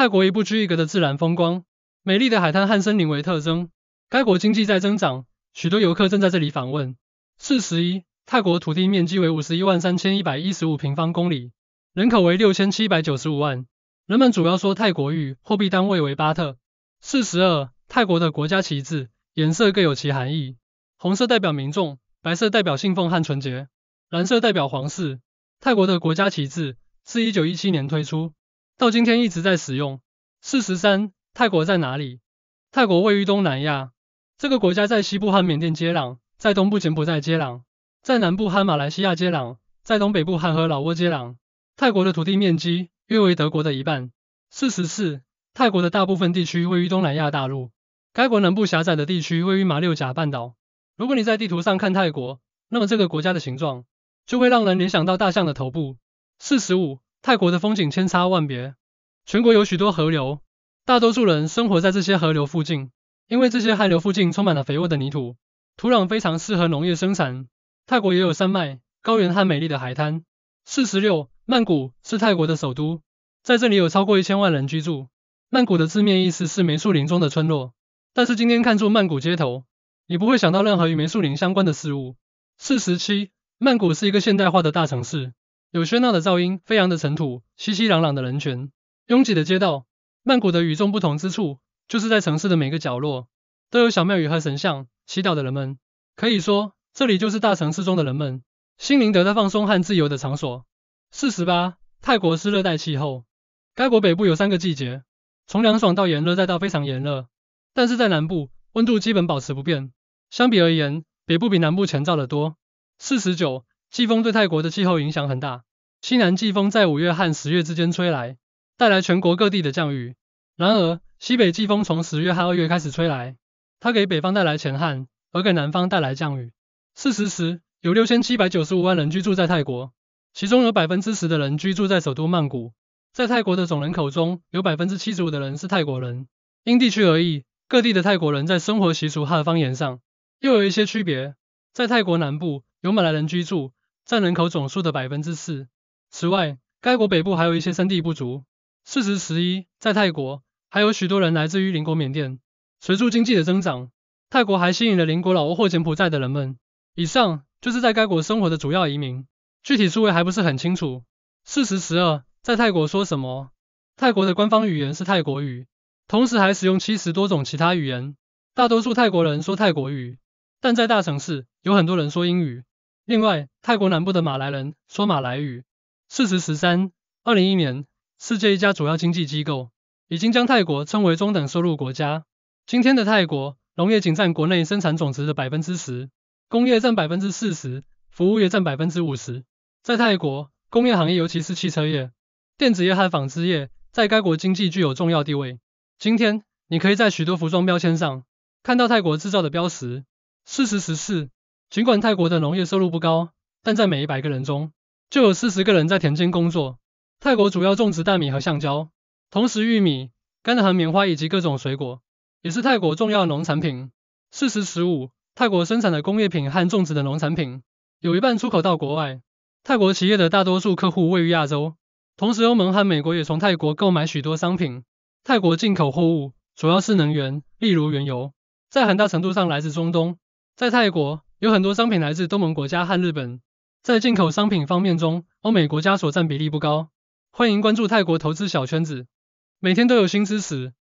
泰国一不拘一格的自然风光，美丽的海滩和森林为特征。该国经济在增长，许多游客正在这里访问。四十一：泰国土地面积为五十一万三千一百一十五平方公里，人口为六千七百九十五万。人们主要说泰国语，货币单位为巴特。四十二：泰国的国家旗帜颜色各有其含义，红色代表民众，白色代表信奉和纯洁，蓝色代表皇室。泰国的国家旗帜是一九一七年推出。到今天一直在使用。四十三，泰国在哪里？泰国位于东南亚，这个国家在西部和缅甸接壤，在东部柬埔寨接壤，在南部和马来西亚接壤，在东北部和老挝接壤。泰国的土地面积约为德国的一半。四十四，泰国的大部分地区位于东南亚大陆，该国南部狭窄的地区位于马六甲半岛。如果你在地图上看泰国，那么这个国家的形状就会让人联想到大象的头部。四十五。泰国的风景千差万别，全国有许多河流，大多数人生活在这些河流附近，因为这些河流附近充满了肥沃的泥土，土壤非常适合农业生产。泰国也有山脉、高原和美丽的海滩。四十六，曼谷是泰国的首都，在这里有超过一千万人居住。曼谷的字面意思是“梅树林中的村落”，但是今天看住曼谷街头，你不会想到任何与梅树林相关的事物。四十七，曼谷是一个现代化的大城市。有喧闹的噪音，飞扬的尘土，熙熙攘攘的人群，拥挤的街道。曼谷的与众不同之处，就是在城市的每个角落都有小庙宇和神像，祈祷的人们。可以说，这里就是大城市中的人们心灵得到放松和自由的场所。四十八，泰国是热带气候，该国北部有三个季节，从凉爽到炎热再到非常炎热，但是在南部温度基本保持不变。相比而言，北部比南部前兆的多。四十九。季风对泰国的气候影响很大。西南季风在五月和十月之间吹来，带来全国各地的降雨。然而，西北季风从十月和二月开始吹来，它给北方带来前旱，而给南方带来降雨。事实时，有六千七百九十五万人居住在泰国，其中有百分之十的人居住在首都曼谷。在泰国的总人口中，有百分之七十五的人是泰国人。因地区而异，各地的泰国人在生活习俗和方言上又有一些区别。在泰国南部，有马来人居住。占人口总数的百分之四。此外，该国北部还有一些山地不足。事实十一，在泰国还有许多人来自于邻国缅甸。随着经济的增长，泰国还吸引了邻国老挝或柬埔寨的人们。以上就是在该国生活的主要移民，具体数位还不是很清楚。事实十二，在泰国说什么？泰国的官方语言是泰国语，同时还使用七十多种其他语言。大多数泰国人说泰国语，但在大城市有很多人说英语。另外，泰国南部的马来人说马来语。事实十三，二零一年，世界一家主要经济机构已经将泰国称为中等收入国家。今天的泰国，农业仅占国内生产总值的百分之十，工业占百分之四十，服务业占百分之五十。在泰国，工业行业尤其是汽车业、电子业和纺织业在该国经济具有重要地位。今天，你可以在许多服装标签上看到泰国制造的标识。事实十四。尽管泰国的农业收入不高，但在每一百个人中就有四十个人在田间工作。泰国主要种植大米和橡胶，同时玉米、甘蔗和棉花以及各种水果也是泰国重要农产品。四十十五，泰国生产的工业品和种植的农产品有一半出口到国外。泰国企业的大多数客户位于亚洲，同时欧盟和美国也从泰国购买许多商品。泰国进口货物主要是能源，例如原油，在很大程度上来自中东。在泰国。有很多商品来自东盟国家和日本，在进口商品方面中，欧美国家所占比例不高。欢迎关注泰国投资小圈子，每天都有新知识。